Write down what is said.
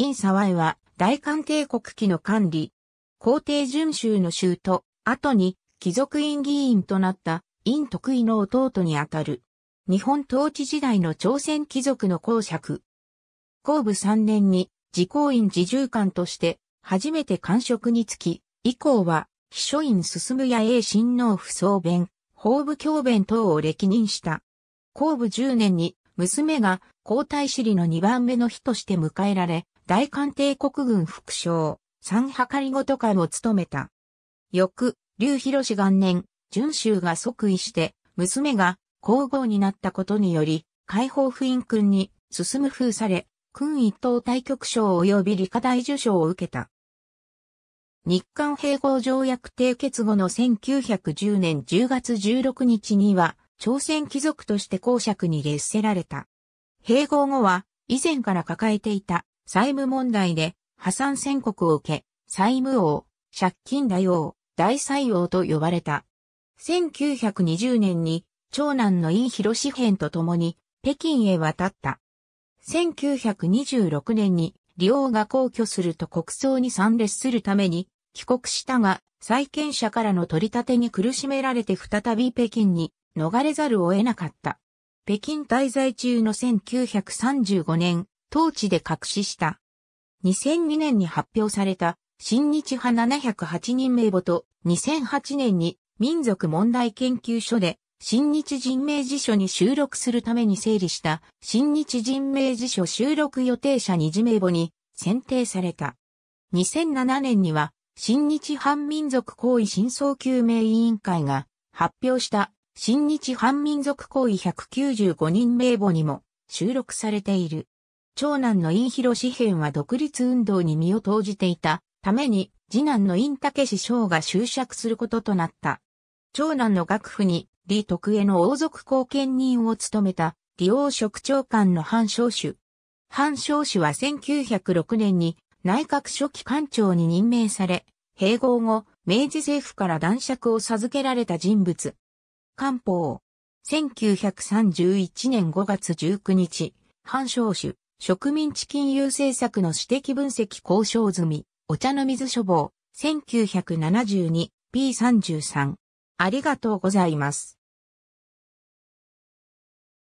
サ沢イは大韓帝国期の管理、皇帝順州の州と、後に貴族院議員となった尹得意の弟にあたる。日本統治時代の朝鮮貴族の公爵。公部3年に自公院自重官として初めて官職につき、以降は秘書院進や英親王府総弁、法部教弁等を歴任した。公部10年に娘が皇太子里の2番目の日として迎えられ、大韓帝国軍副将、三はかりごと官を務めた。翌、劉広元年、準州が即位して、娘が皇后になったことにより、解放不院君に進む封され、君一等対局賞及び理科大受賞を受けた。日韓併合条約締結後の1910年10月16日には、朝鮮貴族として公爵に列せられた。併合後は、以前から抱えていた債務問題で破産宣告を受け、債務王、借金大王、大債王と呼ばれた。1920年に長男のロシヘ編と共に北京へ渡った。1926年に李王が皇居すると国葬に参列するために帰国したが、債権者からの取り立てに苦しめられて再び北京に逃れざるを得なかった。北京滞在中の1935年、当地で隠しした。2002年に発表された新日派708人名簿と2008年に民族問題研究所で新日人名辞書に収録するために整理した新日人名辞書収録予定者二次名簿に選定された。2007年には新日反民族行為真相究明委員会が発表した新日反民族行為195人名簿にも収録されている。長男の院広志編は独立運動に身を投じていたために、次男の院武志将が就職することとなった。長男の学府に、李徳への王族後見人を務めた、李王職長官の藩省主。藩省主は1906年に内閣初期官庁に任命され、併合後、明治政府から男爵を授けられた人物。官報。1931年5月19日、藩省主、植民地金融政策の指摘分析交渉済み、お茶の水処方、1972P33。ありがとうございます。